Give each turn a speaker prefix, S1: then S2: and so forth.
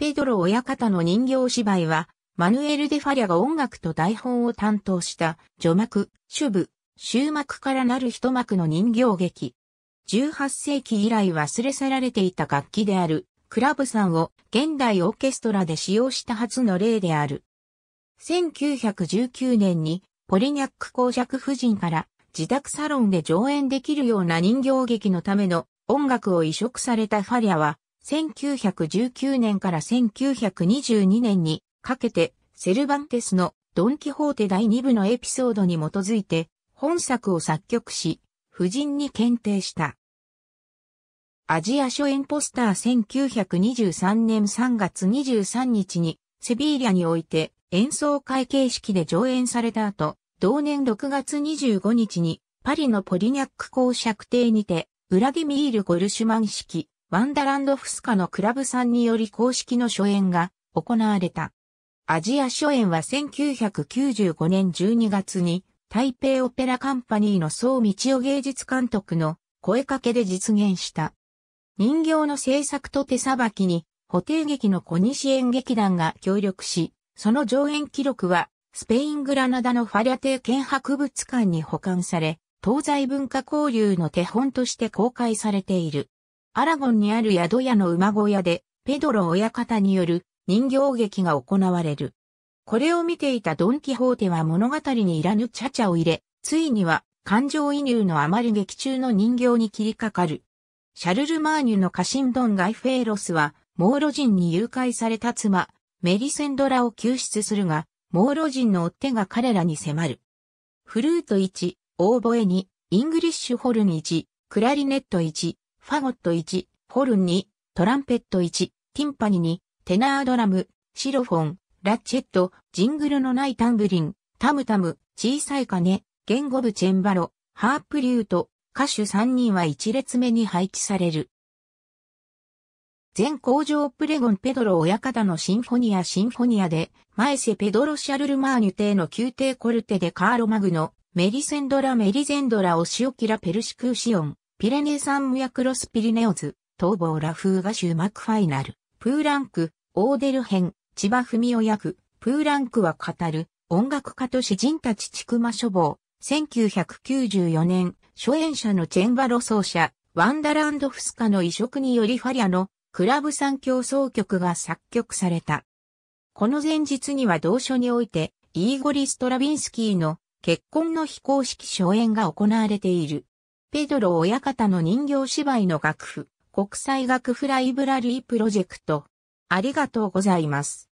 S1: ペドロ親方の人形芝居は、マヌエル・デ・ファリャが音楽と台本を担当した序幕、主部、終幕からなる一幕の人形劇。18世紀以来忘れ去られていた楽器である、クラブさんを現代オーケストラで使用した初の例である。1919年にポリニャック公爵夫人から自宅サロンで上演できるような人形劇のための音楽を移植されたファリアは1919年から1922年にかけてセルバンテスのドン・キホーテ第2部のエピソードに基づいて本作を作曲し、夫人に検定した。アジア初演ポスター1923年3月23日にセビーリャにおいて演奏会形式で上演された後、同年6月25日にパリのポリニャック公爵邸にて、ウラディミール・ゴルシュマン式ワンダランドフスカのクラブさんにより公式の初演が行われた。アジア初演は1995年12月に台北オペラカンパニーの総道夫芸術監督の声かけで実現した。人形の制作と手さばきに、補定劇の小西演劇団が協力し、その上演記録は、スペイングラナダのファリャテ県博物館に保管され、東西文化交流の手本として公開されている。アラゴンにある宿屋の馬小屋で、ペドロ親方による人形劇が行われる。これを見ていたドン・キホーテは物語にいらぬチャチャを入れ、ついには感情移入のあまり劇中の人形に切りかかる。シャルル・マーニュの家臣ドン・ガイフェーロスは、モーロ人に誘拐された妻、メリセンドラを救出するが、モーロ人の追っ手が彼らに迫る。フルート1、オーボエ2、イングリッシュホルン1、クラリネット1、ファゴット1、ホルン2、トランペット1、ティンパニ2、テナードラム、シロフォン、ラッチェット、ジングルのないタンブリン、タムタム、小さい金、言語部チェンバロ、ハープリュート、歌手3人は1列目に配置される。全工場プレゴンペドロ親方のシンフォニアシンフォニアで、マエセペドロシャルルマーニュ帝の宮廷コルテでカーロマグのメリセンドラメリゼンドラオシオキラペルシクーシオン、ピレネー山ムヤクロスピリネオズ、東方ラフーガ州クファイナル、プーランク、オーデル編、千葉文夫役、プーランクは語る、音楽家と詩人たちちくま書房、1994年、初演者のチェンバロ奏者、ワンダランドフスカの移植によりファリアのクラブ三競奏曲が作曲された。この前日には同書において、イーゴリ・ストラビンスキーの結婚の非公式初演が行われている。ペドロ親方の人形芝居の楽譜、国際楽譜ライブラリープロジェクト。ありがとうございます。